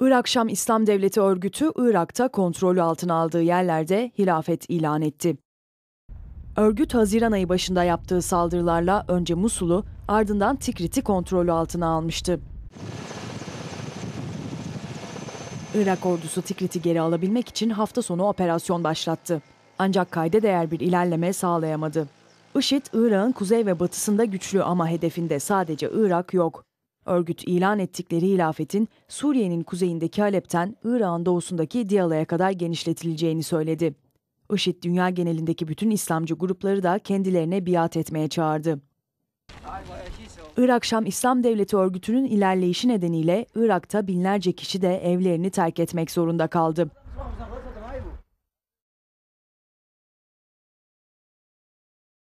Irak Şam İslam Devleti örgütü Irak'ta kontrolü altına aldığı yerlerde hilafet ilan etti. Örgüt Haziran ayı başında yaptığı saldırılarla önce Musul'u ardından Tikrit'i kontrolü altına almıştı. Irak ordusu Tikrit'i geri alabilmek için hafta sonu operasyon başlattı. Ancak kayda değer bir ilerleme sağlayamadı. IŞİD, Irak'ın kuzey ve batısında güçlü ama hedefinde sadece Irak yok. Örgüt ilan ettikleri hilafetin Suriye'nin kuzeyindeki Alep'ten Irak'ın doğusundaki Diyala'ya kadar genişletileceğini söyledi. IŞİD dünya genelindeki bütün İslamcı grupları da kendilerine biat etmeye çağırdı. Irak Şam İslam Devleti örgütünün ilerleyişi nedeniyle Irak'ta binlerce kişi de evlerini terk etmek zorunda kaldı.